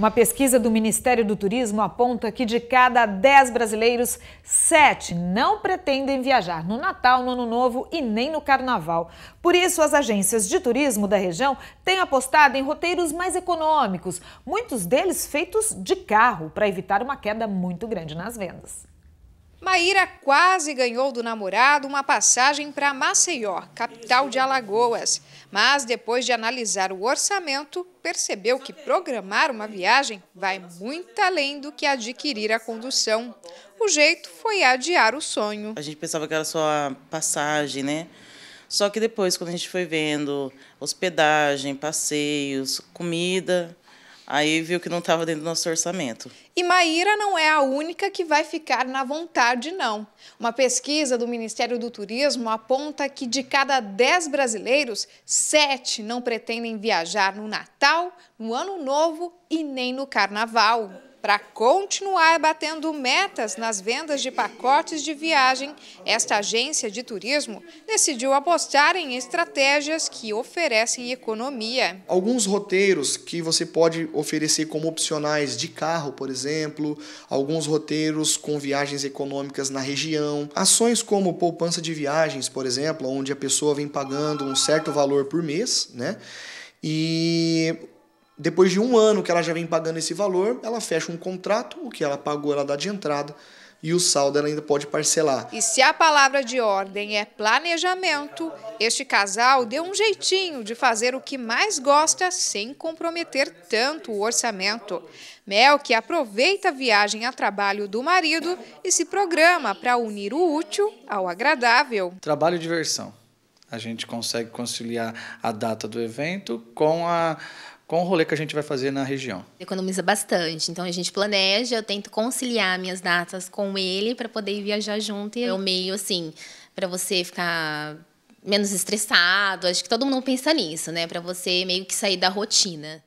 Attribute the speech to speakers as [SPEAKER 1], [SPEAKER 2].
[SPEAKER 1] Uma pesquisa do Ministério do Turismo aponta que de cada 10 brasileiros, 7 não pretendem viajar no Natal, no Ano Novo e nem no Carnaval. Por isso, as agências de turismo da região têm apostado em roteiros mais econômicos, muitos deles feitos de carro, para evitar uma queda muito grande nas vendas.
[SPEAKER 2] Maíra quase ganhou do namorado uma passagem para Maceió, capital de Alagoas. Mas depois de analisar o orçamento, percebeu que programar uma viagem vai muito além do que adquirir a condução. O jeito foi adiar o sonho.
[SPEAKER 3] A gente pensava que era só a passagem, né? Só que depois, quando a gente foi vendo hospedagem, passeios, comida, Aí viu que não estava dentro do nosso orçamento.
[SPEAKER 2] E Maíra não é a única que vai ficar na vontade, não. Uma pesquisa do Ministério do Turismo aponta que de cada 10 brasileiros, 7 não pretendem viajar no Natal, no Ano Novo e nem no Carnaval. Para continuar batendo metas nas vendas de pacotes de viagem, esta agência de turismo decidiu apostar em estratégias que oferecem economia.
[SPEAKER 4] Alguns roteiros que você pode oferecer como opcionais de carro, por exemplo, alguns roteiros com viagens econômicas na região, ações como poupança de viagens, por exemplo, onde a pessoa vem pagando um certo valor por mês, né? E depois de um ano que ela já vem pagando esse valor, ela fecha um contrato, o que ela pagou ela dá de entrada e o saldo ela ainda pode parcelar. E
[SPEAKER 2] se a palavra de ordem é planejamento, este casal deu um jeitinho de fazer o que mais gosta sem comprometer tanto o orçamento. Mel que aproveita a viagem a trabalho do marido e se programa para unir o útil ao agradável.
[SPEAKER 4] Trabalho e diversão. A gente consegue conciliar a data do evento com a com o rolê que a gente vai fazer na região.
[SPEAKER 2] Economiza bastante. Então a gente planeja, eu tento conciliar minhas datas com ele para poder viajar junto e é o meio assim para você ficar menos estressado. Acho que todo mundo pensa nisso, né? Para você meio que sair da rotina.